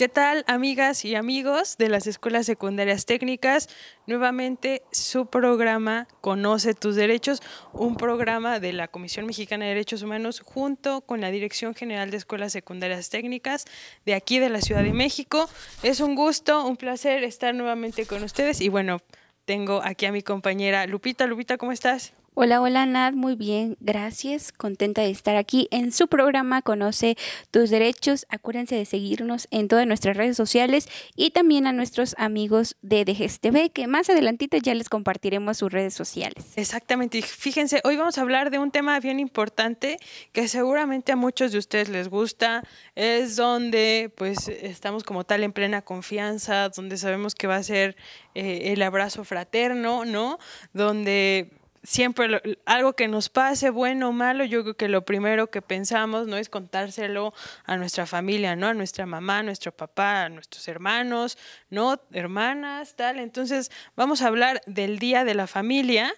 ¿Qué tal, amigas y amigos de las escuelas secundarias técnicas? Nuevamente su programa Conoce tus derechos, un programa de la Comisión Mexicana de Derechos Humanos junto con la Dirección General de Escuelas Secundarias Técnicas de aquí de la Ciudad de México. Es un gusto, un placer estar nuevamente con ustedes y bueno, tengo aquí a mi compañera Lupita. Lupita, ¿cómo estás? Hola, hola Nad, muy bien, gracias, contenta de estar aquí en su programa Conoce tus derechos. Acuérdense de seguirnos en todas nuestras redes sociales y también a nuestros amigos de DGSTV, que más adelantito ya les compartiremos sus redes sociales. Exactamente, y fíjense, hoy vamos a hablar de un tema bien importante que seguramente a muchos de ustedes les gusta, es donde pues estamos como tal en plena confianza, donde sabemos que va a ser eh, el abrazo fraterno, ¿no? Donde siempre algo que nos pase, bueno o malo, yo creo que lo primero que pensamos no es contárselo a nuestra familia, ¿no? A nuestra mamá, a nuestro papá, a nuestros hermanos, ¿no? Hermanas, tal. Entonces, vamos a hablar del Día de la Familia,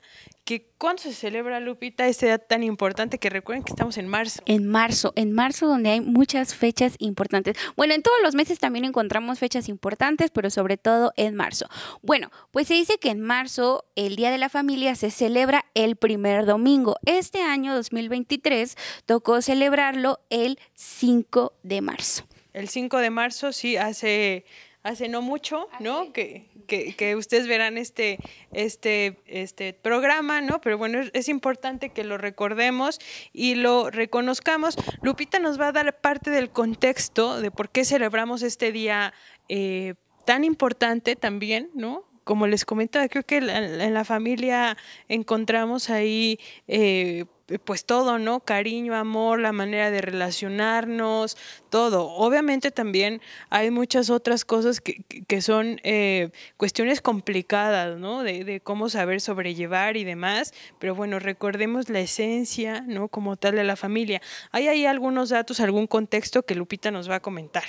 que cuándo se celebra, Lupita, esta edad tan importante que recuerden que estamos en marzo. En marzo, en marzo donde hay muchas fechas importantes. Bueno, en todos los meses también encontramos fechas importantes, pero sobre todo en marzo. Bueno, pues se dice que en marzo el Día de la Familia se celebra el primer domingo. Este año 2023 tocó celebrarlo el 5 de marzo. El 5 de marzo, sí, hace hace no mucho, ah, ¿no? que, que, ustedes verán este, este, este programa, ¿no? Pero bueno, es, importante que lo recordemos y lo reconozcamos. Lupita nos va a dar parte del contexto de por qué celebramos este día eh, tan importante también, ¿no? Como les comentaba, creo que en la familia encontramos ahí... Eh, pues todo, ¿no? Cariño, amor, la manera de relacionarnos, todo. Obviamente también hay muchas otras cosas que, son eh, cuestiones complicadas, ¿no? De, de, cómo saber sobrellevar y demás, pero bueno, recordemos la esencia, ¿no? Como tal de la familia. ¿Hay ahí algunos datos, algún contexto que Lupita nos va a comentar?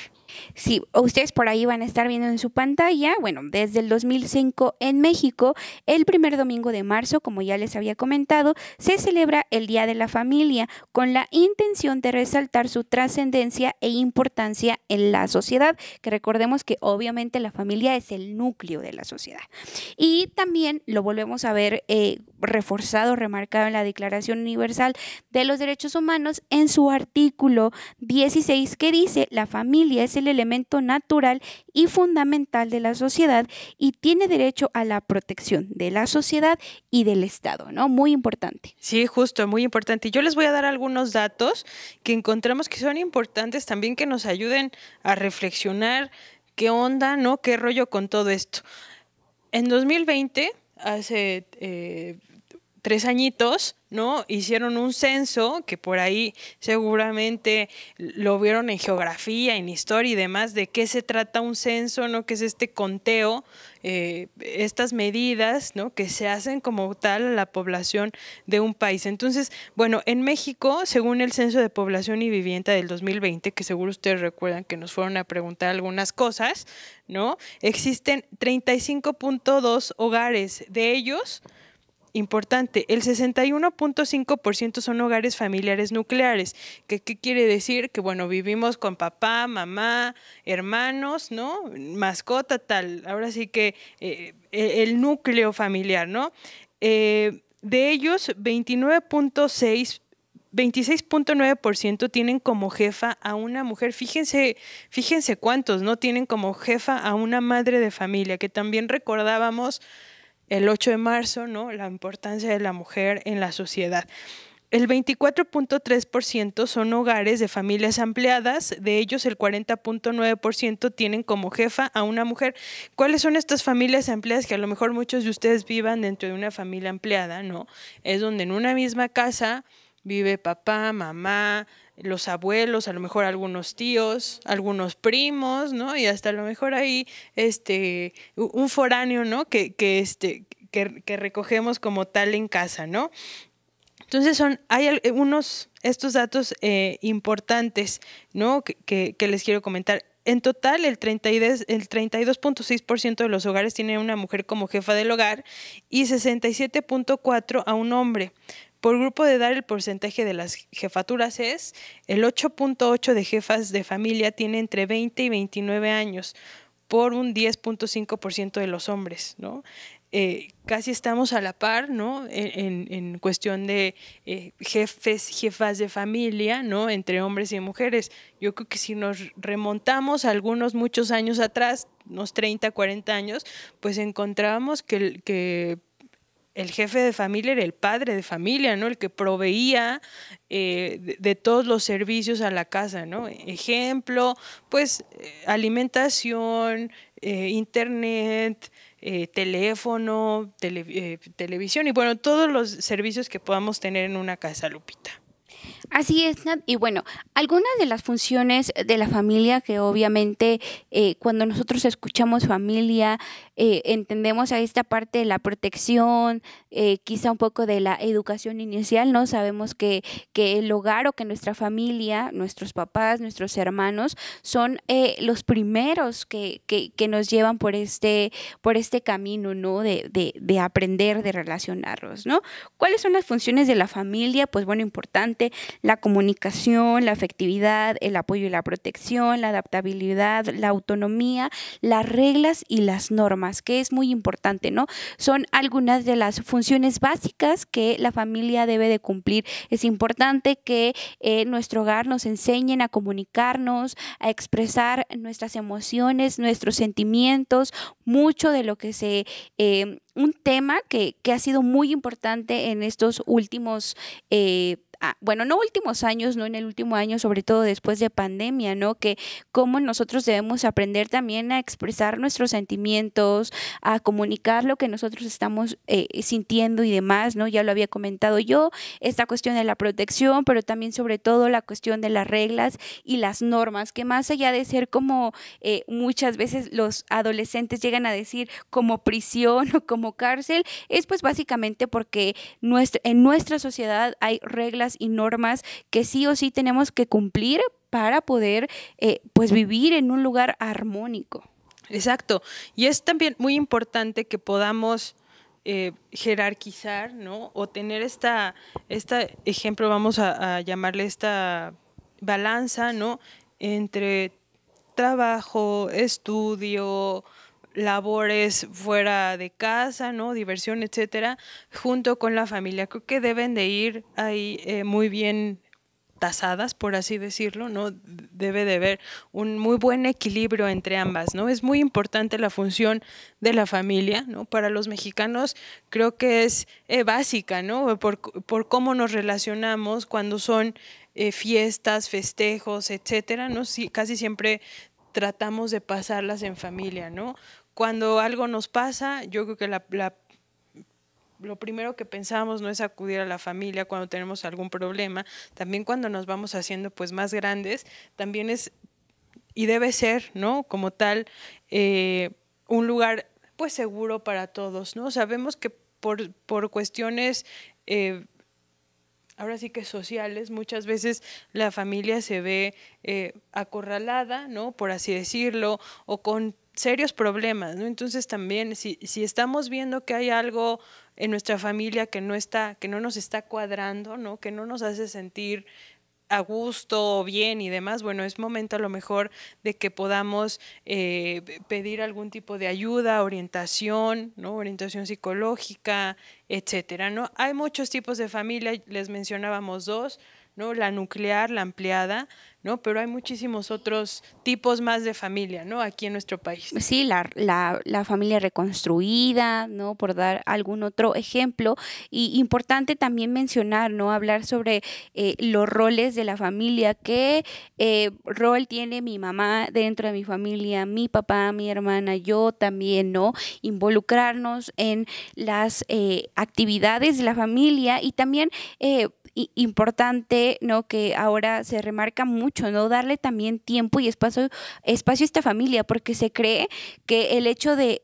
Sí, ustedes por ahí van a estar viendo en su pantalla, bueno, desde el 2005 en México, el primer domingo de marzo, como ya les había comentado, se celebra el Día de la Familia, con la intención de resaltar su trascendencia e importancia en la sociedad, que recordemos que obviamente la familia es el núcleo de la sociedad. Y también lo volvemos a ver eh, reforzado, remarcado en la Declaración Universal de los Derechos Humanos en su artículo 16 que dice, la familia es el elemento natural y fundamental de la sociedad y tiene derecho a la protección de la sociedad y del Estado, ¿no? Muy importante. Sí, justo, muy importante. Yo les voy a dar algunos datos que encontramos que son importantes también que nos ayuden a reflexionar qué onda, ¿no? ¿Qué rollo con todo esto? En 2020, hace eh, tres añitos, ¿no? Hicieron un censo, que por ahí seguramente lo vieron en geografía, en historia y demás, de qué se trata un censo, ¿no? Que es este conteo, eh, estas medidas, ¿no? Que se hacen como tal a la población de un país. Entonces, bueno, en México, según el Censo de Población y Vivienda del 2020, que seguro ustedes recuerdan que nos fueron a preguntar algunas cosas, ¿no? Existen 35.2 hogares de ellos, importante, el 61.5% son hogares familiares nucleares. que ¿Qué quiere decir? Que bueno, vivimos con papá, mamá, hermanos, ¿no? Mascota, tal. Ahora sí que eh, e, el núcleo familiar, ¿no? Eh, de ellos, 29.6 26.9% tienen como jefa a una mujer. Fíjense, fíjense cuántos no tienen como jefa a una madre de familia, que también recordábamos el 8 de marzo, ¿no? La importancia de la mujer en la sociedad. El 24.3% son hogares de familias ampliadas, de ellos el 40.9% tienen como jefa a una mujer. ¿Cuáles son estas familias ampliadas que a lo mejor muchos de ustedes vivan dentro de una familia ampliada, no? Es donde en una misma casa vive papá, mamá, los abuelos, a lo mejor algunos tíos, algunos primos, ¿no? Y hasta a lo mejor ahí, este, un foráneo, ¿no? Que, este, que, recogemos como tal en casa, ¿no? Entonces son, hay unos, estos datos eh, importantes, ¿no? Que, les quiero comentar. En total, el 32.6% el de los hogares tiene una mujer como jefa del hogar y 67.4% a un hombre por grupo de edad el porcentaje de las jefaturas es el 8.8 de jefas de familia tiene entre 20 y 29 años por un 10.5% de los hombres, ¿no? Eh, casi estamos a la par, ¿no? En, cuestión de eh, jefes, jefas de familia, ¿no? Entre hombres y mujeres. Yo creo que si nos remontamos algunos muchos años atrás, unos 30, 40 años, pues encontrábamos que, que el jefe de familia era el padre de familia, ¿no? El que proveía eh, de, todos los servicios a la casa, ¿no? Ejemplo, pues eh, alimentación, eh, internet, teléfono, televisión y bueno, todos los servicios que podamos tener en una casa, Lupita. Así es, Y bueno, algunas de las funciones de la familia que obviamente eh, cuando nosotros escuchamos familia, eh, entendemos a esta parte de la protección, eh, quizá un poco de la educación inicial, ¿no? Sabemos que, el hogar o que nuestra familia, nuestros papás, nuestros hermanos, son los primeros que, que, nos llevan por este, por este camino, ¿no? De, de, de aprender, de relacionarnos, ¿no? ¿Cuáles son las funciones de la familia? Pues bueno, importante la comunicación, la afectividad, el apoyo y la protección, la adaptabilidad, la autonomía, las reglas y las normas, que es muy importante, ¿no? Son algunas de las funciones básicas que la familia debe de cumplir. Es importante que eh, nuestro hogar nos enseñen a comunicarnos, a expresar nuestras emociones, nuestros sentimientos, mucho de lo que se... Eh, un tema que, ha sido muy importante en estos últimos eh, Ah, bueno, no últimos años, no en el último año, sobre todo después de pandemia, ¿no? Que cómo nosotros debemos aprender también a expresar nuestros sentimientos, a comunicar lo que nosotros estamos eh, sintiendo y demás, ¿no? Ya lo había comentado yo, esta cuestión de la protección, pero también sobre todo la cuestión de las reglas y las normas, que más allá de ser como eh, muchas veces los adolescentes llegan a decir como prisión o como cárcel, es pues básicamente porque en nuestra sociedad hay reglas y normas que sí o sí tenemos que cumplir para poder eh, pues vivir en un lugar armónico. Exacto. Y es también muy importante que podamos eh, jerarquizar, O tener esta, este ejemplo, vamos a, a, llamarle esta balanza, ¿no? Entre trabajo, estudio, labores fuera de casa, ¿no? Diversión, etcétera, junto con la familia. Creo que deben de ir ahí eh, muy bien tasadas, por así decirlo, ¿no? Debe de haber un muy buen equilibrio entre ambas, ¿no? Es muy importante la función de la familia, ¿no? Para los mexicanos creo que es eh, básica, ¿no? Por, por, cómo nos relacionamos cuando son eh, fiestas, festejos, etcétera, ¿no? casi siempre tratamos de pasarlas en familia, ¿no? Cuando algo nos pasa, yo creo que la, lo primero que pensamos no es acudir a la familia cuando tenemos algún problema. También cuando nos vamos haciendo pues más grandes, también es y debe ser, ¿no? Como tal, eh, un lugar pues seguro para todos, ¿no? Sabemos que por, cuestiones, eh, ahora sí que sociales, muchas veces la familia se ve eh, acorralada, ¿no? Por así decirlo, o con serios problemas, ¿no? Entonces también, si, estamos viendo que hay algo en nuestra familia que no está, que no nos está cuadrando, ¿no? Que no nos hace sentir a gusto, o bien y demás, bueno, es momento a lo mejor de que podamos eh, pedir algún tipo de ayuda, orientación, ¿no? Orientación psicológica, etcétera, ¿no? Hay muchos tipos de familia, les mencionábamos dos, ¿no? La nuclear, la ampliada, ¿no? Pero hay muchísimos otros tipos más de familia, ¿no? Aquí en nuestro país. Pues sí, la, familia reconstruida, ¿no? Por dar algún otro ejemplo. Y importante también mencionar, ¿no? Hablar sobre eh, los roles de la familia, qué eh, rol tiene mi mamá dentro de mi familia, mi papá, mi hermana, yo también, ¿no? Involucrarnos en las eh, actividades de la familia y también importante, ¿no? Que ahora se remarca mucho ¿no? Darle también tiempo y espacio, a esta familia, porque se cree que el hecho de,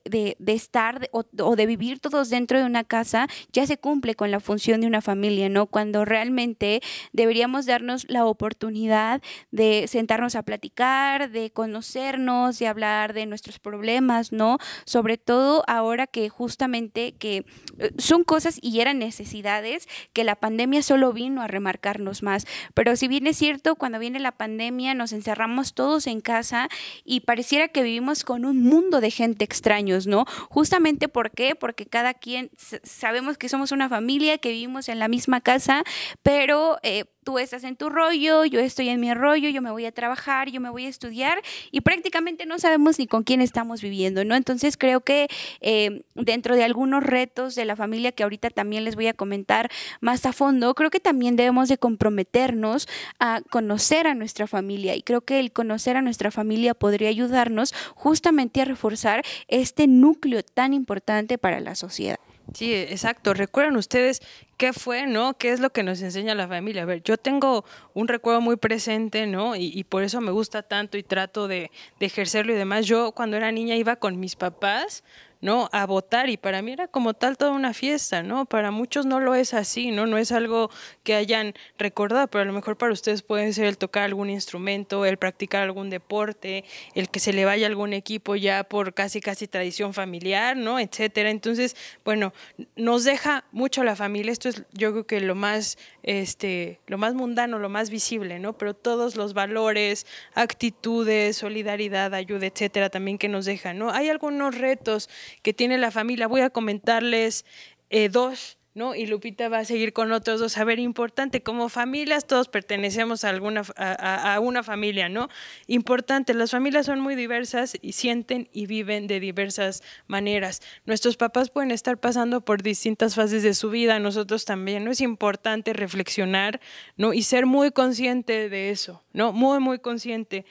estar o, de vivir todos dentro de una casa ya se cumple con la función de una familia, ¿no? Cuando realmente deberíamos darnos la oportunidad de sentarnos a platicar, de conocernos, de hablar de nuestros problemas, ¿no? Sobre todo ahora que justamente que eh, son cosas y eran necesidades que la pandemia solo vino a remarcarnos más. Pero si bien es cierto, cuando viene la pandemia nos encerramos todos en casa y pareciera que vivimos con un mundo de gente extraños, ¿no? Justamente por Porque cada quien sabemos que somos una familia, que vivimos en la misma casa, pero eh, tú estás en tu rollo, yo estoy en mi rollo, yo me voy a trabajar, yo me voy a estudiar y prácticamente no sabemos ni con quién estamos viviendo, ¿no? Entonces creo que em, dentro de algunos retos de la familia que ahorita también les voy a comentar más a fondo, creo que también debemos de comprometernos a conocer a nuestra familia y creo que el conocer a nuestra familia podría ayudarnos justamente a reforzar este núcleo tan importante para la sociedad. Sí, exacto. ¿Recuerdan ustedes qué fue, no? ¿Qué es lo que nos enseña la familia? A ver, yo tengo un recuerdo muy presente, ¿no? Y, por eso me gusta tanto y trato de, de ejercerlo y demás. Yo cuando era niña iba con mis papás ¿no? A votar y para mí era como tal toda una fiesta, ¿no? Para muchos no lo es así, ¿no? No es algo que hayan recordado, pero a lo mejor para ustedes puede ser el tocar algún instrumento, el practicar algún deporte, el que se le vaya algún equipo ya por casi casi tradición familiar, ¿no? Etcétera. Entonces, bueno, nos deja mucho la familia, esto es yo creo que lo más este lo más mundano, lo más visible, ¿no? Pero todos los valores, actitudes, solidaridad, ayuda, etcétera, también que nos deja, ¿no? Hay algunos retos que tiene la familia. Voy a comentarles eh, dos. ¿No? Y Lupita va a seguir con otros dos. A ver, importante, como familias todos pertenecemos a, alguna, a, una familia, ¿no? Importante, las familias son muy diversas y sienten y viven de diversas maneras. Nuestros papás pueden estar pasando por distintas fases de su vida, nosotros también, ¿no? Es importante reflexionar, ¿no? Y ser muy consciente de eso, ¿no? Muy, muy consciente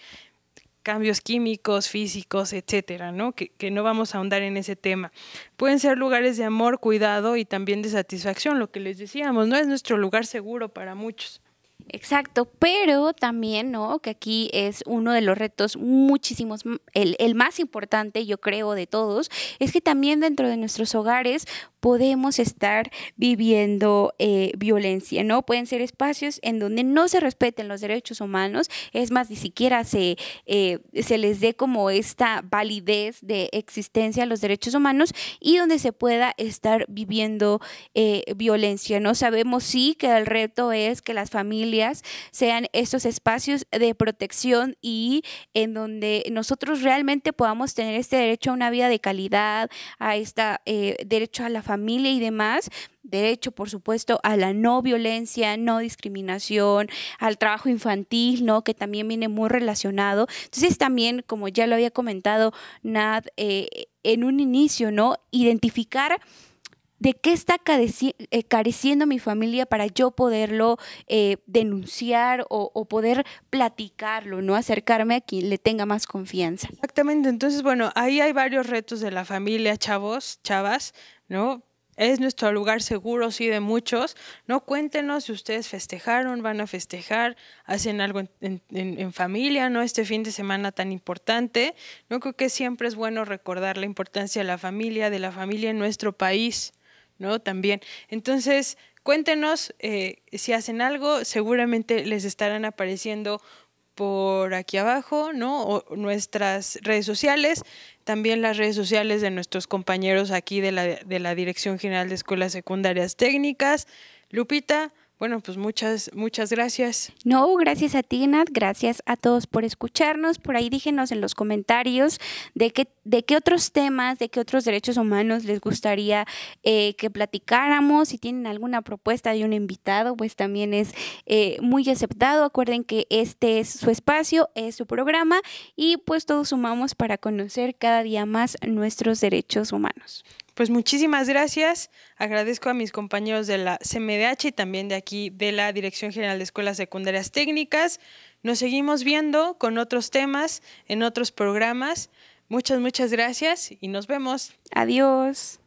cambios químicos, físicos, etcétera, ¿no? Que, no vamos a ahondar en ese tema. Pueden ser lugares de amor, cuidado y también de satisfacción, lo que les decíamos, ¿no? Es nuestro lugar seguro para muchos. Exacto, pero también, ¿no? Que aquí es uno de los retos muchísimos, el, el más importante, yo creo, de todos, es que también dentro de nuestros hogares podemos estar viviendo eh, violencia, ¿no? Pueden ser espacios en donde no se respeten los derechos humanos, es más, ni siquiera se, eh, se les dé como esta validez de existencia a los derechos humanos y donde se pueda estar viviendo eh, violencia, ¿no? Sabemos si que el reto es que las familias sean estos espacios de protección y en donde nosotros realmente podamos tener este derecho a una vida de calidad, a este derecho a la familia y demás, derecho, por supuesto, a la no violencia, no discriminación, al trabajo infantil, ¿no? Que también viene muy relacionado. Entonces también, como ya lo había comentado Nad eh, en un inicio, ¿no? Identificar de qué está eh, careciendo mi familia para yo poderlo eh, denunciar o, poder platicarlo, ¿no? Acercarme a quien le tenga más confianza. Exactamente, entonces, bueno, ahí hay varios retos de la familia, chavos, chavas, ¿no? Es nuestro lugar seguro, sí, de muchos. No cuéntenos si ustedes festejaron, van a festejar, hacen algo en, en, familia, ¿no? Este fin de semana tan importante. No creo que siempre es bueno recordar la importancia de la familia, de la familia en nuestro país. ¿no? También. Entonces, cuéntenos eh, si hacen algo, seguramente les estarán apareciendo por aquí abajo, ¿no? O nuestras redes sociales, también las redes sociales de nuestros compañeros aquí de la, de la Dirección General de Escuelas Secundarias Técnicas. Lupita, bueno, pues muchas, muchas gracias. No, gracias a ti, Nat, gracias a todos por escucharnos. Por ahí dígenos en los comentarios de qué, de qué otros temas, de qué otros derechos humanos les gustaría eh, que platicáramos. Si tienen alguna propuesta de un invitado, pues también es eh, muy aceptado. Acuerden que este es su espacio, es su programa y pues todos sumamos para conocer cada día más nuestros derechos humanos pues muchísimas gracias. Agradezco a mis compañeros de la CMDH y también de aquí de la Dirección General de Escuelas Secundarias Técnicas. Nos seguimos viendo con otros temas en otros programas. Muchas, muchas gracias y nos vemos. Adiós.